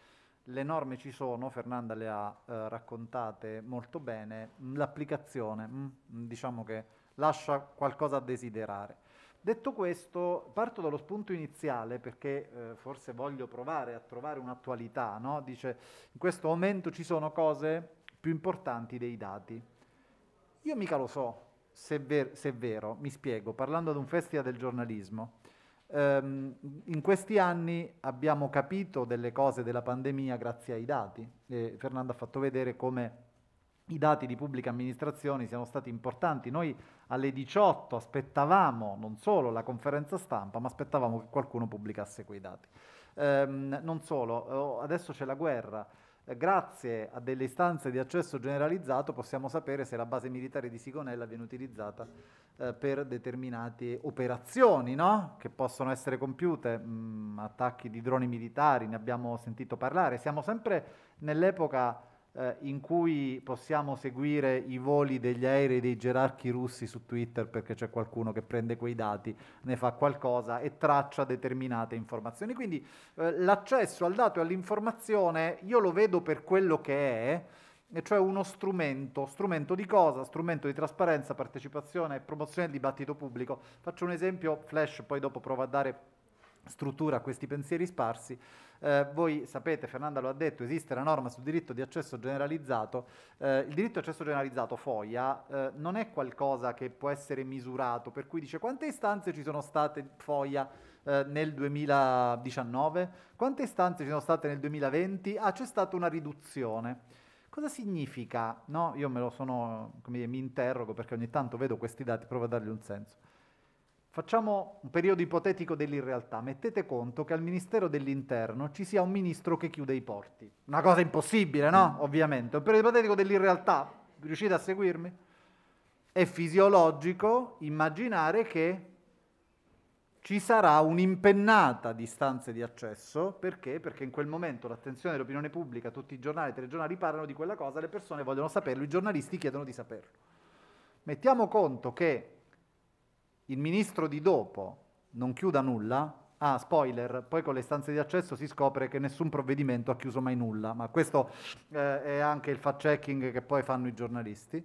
le norme ci sono, Fernanda le ha raccontate molto bene, mm, l'applicazione mh, mm, mm, diciamo che lascia qualcosa a desiderare. Detto questo, parto dallo spunto iniziale perché eh, forse voglio provare a trovare un'attualità, no? Dice, in questo momento ci sono cose più importanti dei dati. Io mica lo so se è, ver- se è vero, mi spiego, parlando ad un festival del giornalismo. Um, in questi anni abbiamo capito delle cose della pandemia grazie ai dati. E Fernando ha fatto vedere come i dati di pubblica amministrazione siano stati importanti. Noi alle 18 aspettavamo non solo la conferenza stampa, ma aspettavamo che qualcuno pubblicasse quei dati. Um, non solo, oh, adesso c'è la guerra grazie a delle istanze di accesso generalizzato possiamo sapere se la base militare di Sigonella viene utilizzata eh, per determinate operazioni no? che possono essere compiute, mh, mm, attacchi di droni militari, ne abbiamo sentito parlare, siamo sempre nell'epoca eh, in cui possiamo seguire i voli degli aerei dei gerarchi russi su Twitter perché c'è qualcuno che prende quei dati, ne fa qualcosa e traccia determinate informazioni. Quindi eh, l'accesso al dato e all'informazione io lo vedo per quello che è, e cioè uno strumento, strumento di cosa? Strumento di trasparenza, partecipazione e promozione del dibattito pubblico. Faccio un esempio flash, poi dopo provo a dare struttura questi pensieri sparsi. Eh, voi sapete, Fernanda lo ha detto, esiste la norma sul diritto di accesso generalizzato. Eh, il diritto di accesso generalizzato, FOIA, eh, non è qualcosa che può essere misurato, per cui dice quante istanze ci sono state FOIA eh, nel 2019, quante istanze ci sono state nel 2020, ah c'è stata una riduzione. Cosa significa? No, io me lo sono, come dire, mi interrogo perché ogni tanto vedo questi dati, provo a dargli un senso. Facciamo un periodo ipotetico dell'irrealtà. Mettete conto che al Ministero dell'Interno ci sia un ministro che chiude i porti. Una cosa impossibile, no? Mm. Ovviamente. Un periodo ipotetico dell'irrealtà. Riuscite a seguirmi? È fisiologico immaginare che ci sarà un'impennata di stanze di accesso. Perché? Perché in quel momento l'attenzione dell'opinione pubblica, tutti i giornali, i telegiornali parlano di quella cosa, le persone vogliono saperlo, i giornalisti chiedono di saperlo. Mettiamo conto che il ministro di dopo non chiuda nulla, Ah, spoiler, poi con le stanze di accesso si scopre che nessun provvedimento ha chiuso mai nulla, ma questo eh, è anche il fact-checking che poi fanno i giornalisti.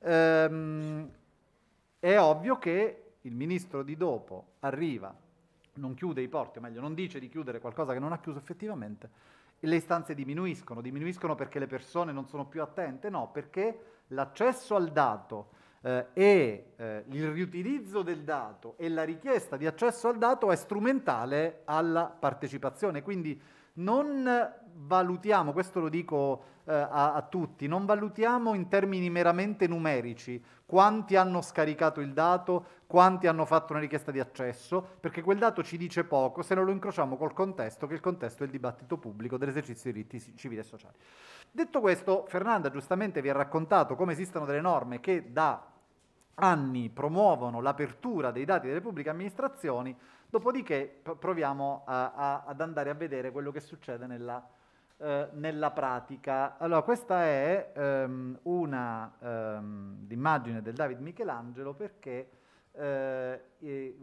Ehm, è ovvio che il ministro di dopo arriva, non chiude i porti, o meglio, non dice di chiudere qualcosa che non ha chiuso effettivamente, e le stanze diminuiscono, diminuiscono perché le persone non sono più attente, no, perché l'accesso al dato eh, e eh, il riutilizzo del dato e la richiesta di accesso al dato è strumentale alla partecipazione. Quindi non valutiamo, questo lo dico eh, a, a, tutti, non valutiamo in termini meramente numerici quanti hanno scaricato il dato, quanti hanno fatto una richiesta di accesso, perché quel dato ci dice poco se non lo incrociamo col contesto, che il contesto è il dibattito pubblico dell'esercizio dei diritti civili e sociali. Detto questo, Fernanda giustamente vi ha raccontato come esistono delle norme che da anni promuovono l'apertura dei dati delle pubbliche amministrazioni, dopodiché proviamo a, a, ad andare a vedere quello che succede nella, eh, nella pratica. Allora, questa è ehm, una ehm, immagine del David Michelangelo perché eh, eh,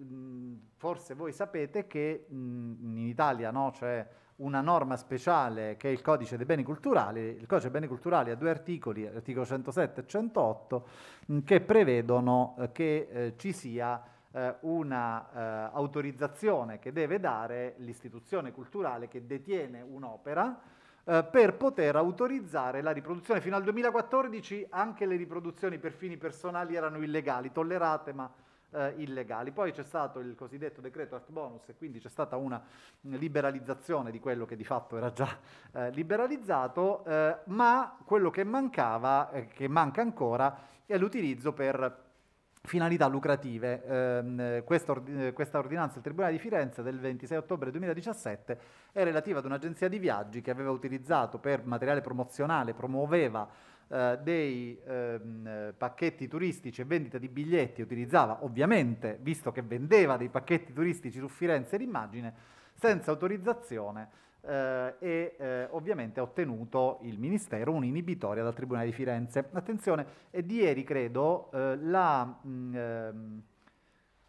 forse voi sapete che mh, in Italia no? c'è cioè, una norma speciale che è il codice dei beni culturali. Il codice dei beni culturali ha due articoli, l'articolo 107 e 108, mm, che prevedono eh, che eh, ci sia eh, una eh, che deve dare l'istituzione culturale che detiene un'opera eh, per poter autorizzare la riproduzione. Fino al 2014 anche le riproduzioni per fini personali erano illegali, tollerate ma eh, illegali. Poi c'è stato il cosiddetto decreto art bonus e quindi c'è stata una liberalizzazione di quello che di fatto era già eh, liberalizzato, eh, ma quello che mancava, eh, che manca ancora, è l'utilizzo per finalità lucrative. Eh, questa, ord- questa, ordinanza del Tribunale di Firenze del 26 ottobre 2017 è relativa ad un'agenzia di viaggi che aveva utilizzato per materiale promozionale, promuoveva eh, dei ehm, pacchetti turistici e vendita di biglietti utilizzava ovviamente, visto che vendeva dei pacchetti turistici su Firenze l'immagine, senza autorizzazione eh, e eh, ovviamente ha ottenuto il Ministero un'inibitoria dal Tribunale di Firenze. Attenzione, è di ieri credo eh, la... Mh, mm, ehm,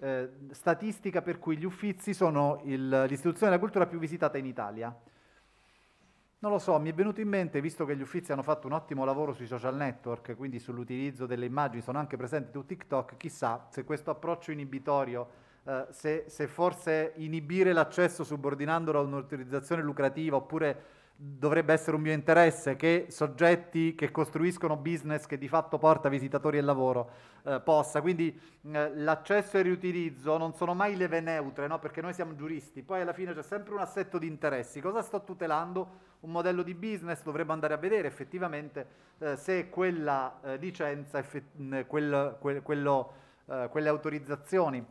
eh, statistica per cui gli Uffizi sono il, l'istituzione della cultura più visitata in Italia non lo so, mi è venuto in mente, visto che gli uffizi hanno fatto un ottimo lavoro sui social network, quindi sull'utilizzo delle immagini, sono anche presenti su TikTok, chissà se questo approccio inibitorio, eh, se, se, forse inibire l'accesso subordinandolo a un'autorizzazione lucrativa oppure dovrebbe essere un mio interesse che soggetti che costruiscono business che di fatto porta visitatori e lavoro eh, possa. Quindi eh, l'accesso e il riutilizzo non sono mai leve neutre, no? perché noi siamo giuristi, poi alla fine c'è sempre un assetto di interessi. Cosa sto tutelando? Un modello di business dovrebbe andare a vedere effettivamente eh, se quella eh, licenza, effett- quel, quel, quello, eh, quelle autorizzazioni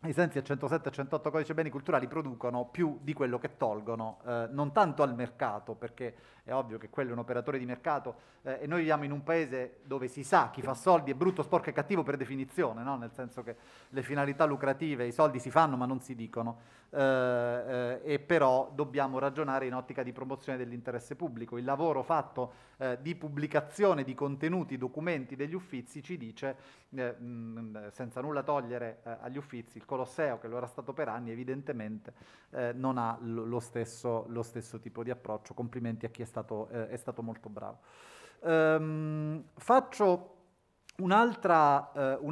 ai sensi del 107 e 108 codice beni culturali producono più di quello che tolgono, eh, non tanto al mercato, perché è ovvio che quello è un operatore di mercato eh, e noi viviamo in un paese dove si sa chi fa soldi è brutto, sporco e cattivo per definizione, no? nel senso che le finalità lucrative, i soldi si fanno ma non si dicono eh, eh, e però dobbiamo ragionare in ottica di promozione dell'interesse pubblico. Il lavoro fatto eh, di pubblicazione di contenuti, documenti degli uffizi ci dice, eh, mh, senza nulla togliere eh, agli uffizi, il Colosseo che lo era stato per anni evidentemente non ha lo stesso, lo stesso tipo di approccio. Complimenti a chi è stato stato, eh, è stato molto bravo. Um, faccio eh, un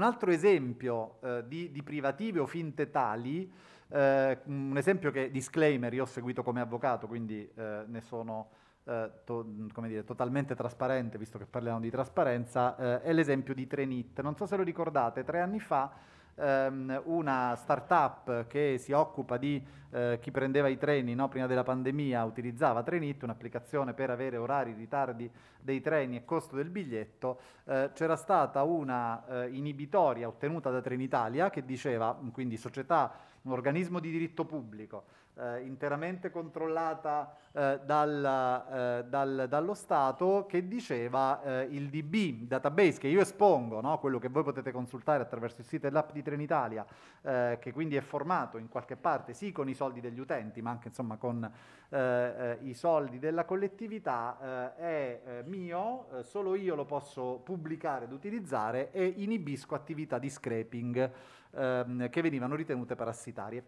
altro esempio eh, di, di privative o finte tali, eh, un esempio che, disclaimer, io ho seguito come avvocato, quindi eh, ne sono... Eh, to, dire, totalmente trasparente, visto che parliamo di trasparenza, è l'esempio di Trenit. Non so se lo ricordate, tre anni fa ehm, una startup che si occupa di eh, chi prendeva i treni no? prima della pandemia, utilizzava Trenit, un'applicazione per avere orari, ritardi dei treni e costo del biglietto, eh, c'era stata una eh, inibitoria ottenuta da Trenitalia che diceva, quindi società, un organismo di diritto pubblico, eh, interamente controllata eh, dal, eh, dal, dallo Stato che diceva eh, il DB, database che io espongo, no? quello che voi potete consultare attraverso il sito dell'app di Trenitalia, eh, che quindi è formato in qualche parte sì con i soldi degli utenti, ma anche insomma con eh, i soldi della collettività, è mio, solo io lo posso pubblicare ed utilizzare e inibisco attività di scraping ehm, che venivano ritenute parassitarie.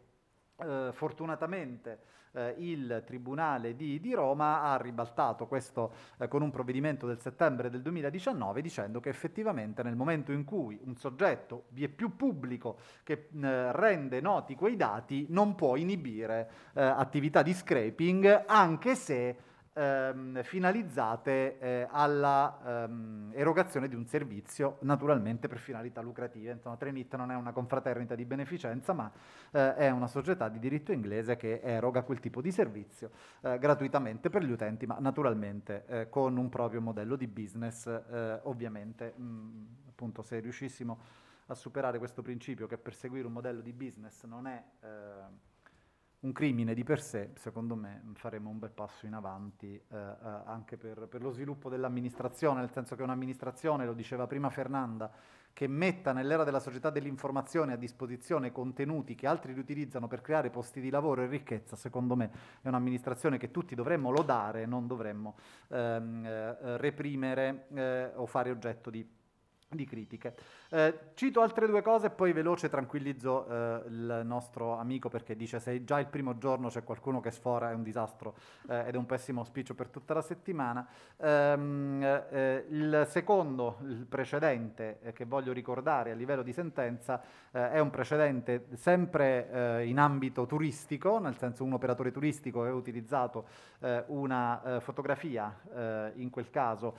Eh, fortunatamente eh, il Tribunale di, di, Roma ha ribaltato questo eh, con un provvedimento del settembre del 2019 dicendo che effettivamente nel momento in cui un soggetto vi è più pubblico che rende noti quei dati non può inibire eh, attività di scraping anche se ehm, finalizzate eh, all'erogazione ehm, di un servizio, naturalmente per finalità lucrative. Insomma, Trenit non è una confraternita di beneficenza, ma eh, è una società di diritto inglese che eroga quel tipo di servizio eh, gratuitamente per gli utenti, ma naturalmente eh, con un proprio modello di business, eh, ovviamente, mh, mm, appunto se riuscissimo a superare questo principio che perseguire un modello di business non è eh, un crimine di per sé, secondo me faremo un bel passo in avanti eh, eh, anche per, per, lo sviluppo dell'amministrazione, nel senso che un'amministrazione, lo diceva prima Fernanda, che metta nell'era della società dell'informazione a disposizione contenuti che altri riutilizzano per creare posti di lavoro e ricchezza, secondo me è un'amministrazione che tutti dovremmo lodare, non dovremmo ehm, eh, reprimere eh, o fare oggetto di, di critiche. Eh, cito altre due cose e poi veloce tranquillizzo eh, il nostro amico perché dice se già il primo giorno c'è qualcuno che sfora è un disastro eh, ed è un pessimo auspicio per tutta la settimana. Ehm, eh, eh, il secondo, il precedente eh, che voglio ricordare a livello di sentenza è un precedente sempre in ambito turistico, nel senso un operatore turistico aveva utilizzato una fotografia in quel caso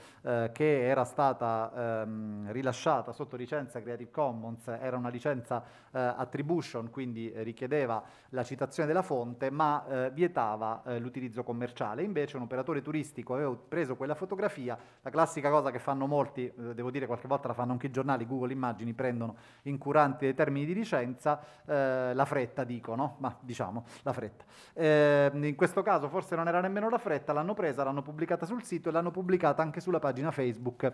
che era stata ehm, rilasciata sotto ricerca licenza Creative Commons era una licenza eh, attribution, quindi eh, richiedeva la citazione della fonte, ma eh, vietava eh, l'utilizzo commerciale. Invece un operatore turistico aveva preso quella fotografia, la classica cosa che fanno molti, eh, devo dire qualche volta la fanno anche i giornali, Google Immagini prendono incuranti dei termini di licenza, eh, la fretta dicono, ma diciamo la fretta. Ehm, in questo caso forse non era nemmeno la fretta, l'hanno presa, l'hanno pubblicata sul sito e l'hanno pubblicata anche sulla pagina Facebook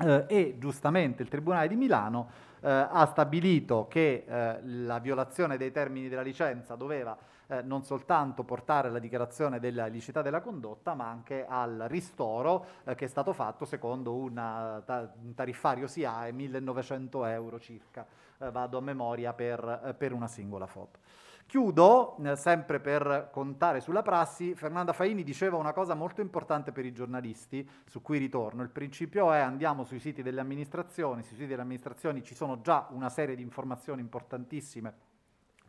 eh, e giustamente il Tribunale di Milano eh, ha stabilito che eh, la violazione dei termini della licenza doveva eh, non soltanto portare alla dichiarazione della licità della condotta, ma anche al ristoro eh, che è stato fatto secondo una, ta- un tariffario SIAE 1900 euro circa, eh, vado a memoria per, per una singola foto. Chiudo, sempre per contare sulla prassi, Fernanda Faini diceva una cosa molto importante per i giornalisti, su cui ritorno. Il principio è andiamo sui siti delle amministrazioni, sui siti delle amministrazioni ci sono già una serie di informazioni importantissime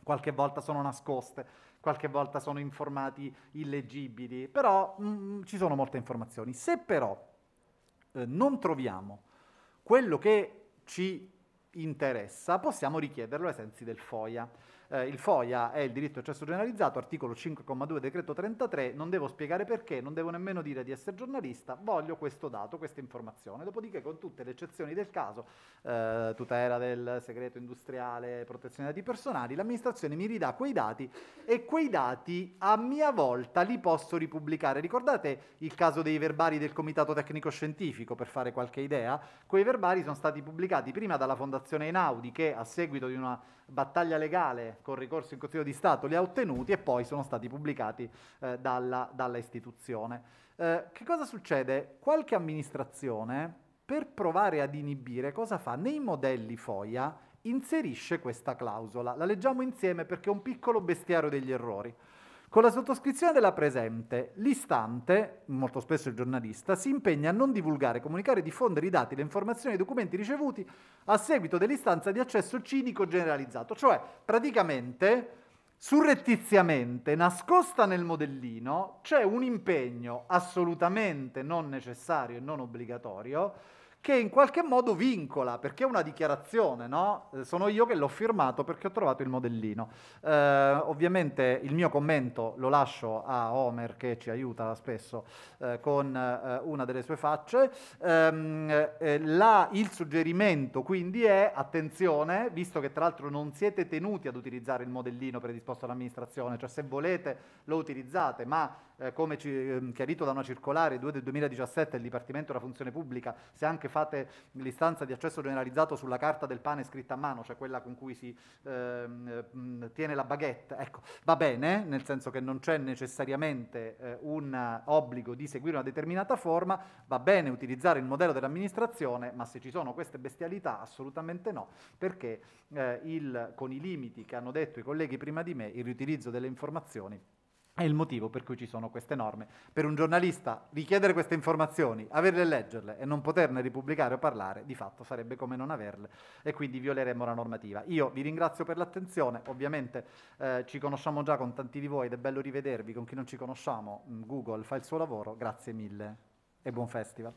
qualche volta sono nascoste, qualche volta sono informati illeggibili, però mh, mm, mm, ci sono molte informazioni. Se però eh, non troviamo quello che ci interessa, possiamo richiederlo ai sensi del FOIA eh, il FOIA è il diritto di accesso generalizzato, articolo 5,2 decreto 33, non devo spiegare perché, non devo nemmeno dire di essere giornalista, voglio questo dato, questa informazione. Dopodiché con tutte le eccezioni del caso, eh, tutela del segreto industriale, protezione dei dati personali, l'amministrazione mi ridà quei dati e quei dati a mia volta li posso ripubblicare. Ricordate il caso dei verbali del Comitato Tecnico Scientifico, per fare qualche idea? Quei verbali sono stati pubblicati prima dalla Fondazione Einaudi che a seguito di una battaglia legale con ricorso in Consiglio di Stato li ha ottenuti e poi sono stati pubblicati eh, dalla, dalla, istituzione. Eh, che cosa succede? Qualche amministrazione per provare ad inibire cosa fa? Nei modelli FOIA inserisce questa clausola. La leggiamo insieme perché è un piccolo bestiario degli errori. Con la sottoscrizione della presente, l'istante, molto spesso il giornalista, si impegna a non divulgare, comunicare diffondere i dati, le informazioni e i documenti ricevuti a seguito dell'istanza di accesso cinico generalizzato. Cioè, praticamente, surrettiziamente, nascosta nel modellino, c'è un impegno assolutamente non necessario e non obbligatorio che in qualche modo vincola, perché è una dichiarazione, no? Eh, sono io che l'ho firmato perché ho trovato il modellino. Eh, ovviamente il mio commento lo lascio a Homer che ci aiuta spesso eh, con eh, una delle sue facce. Ehm, eh, la, il suggerimento quindi è attenzione, visto che tra l'altro non siete tenuti ad utilizzare il modellino predisposto all'amministrazione, cioè se volete lo utilizzate, ma eh, come ci, eh, chiarito da una circolare 2 del 2017 del Dipartimento della Funzione Pubblica, se anche fate l'istanza di accesso generalizzato sulla carta del pane scritta a mano, cioè quella con cui si ehm, tiene la baguette, ecco, va bene, nel senso che non c'è necessariamente eh, un obbligo di seguire una determinata forma, va bene utilizzare il modello dell'amministrazione, ma se ci sono queste bestialità assolutamente no, perché eh, il, con i limiti che hanno detto i colleghi prima di me, il riutilizzo delle informazioni è il motivo per cui ci sono queste norme. Per un giornalista richiedere queste informazioni, averle e leggerle e non poterne ripubblicare o parlare, di fatto sarebbe come non averle e quindi violeremmo la normativa. Io vi ringrazio per l'attenzione, ovviamente eh, ci conosciamo già con tanti di voi ed è bello rivedervi, con chi non ci conosciamo mm, Google fa il suo lavoro, grazie mille e buon festival.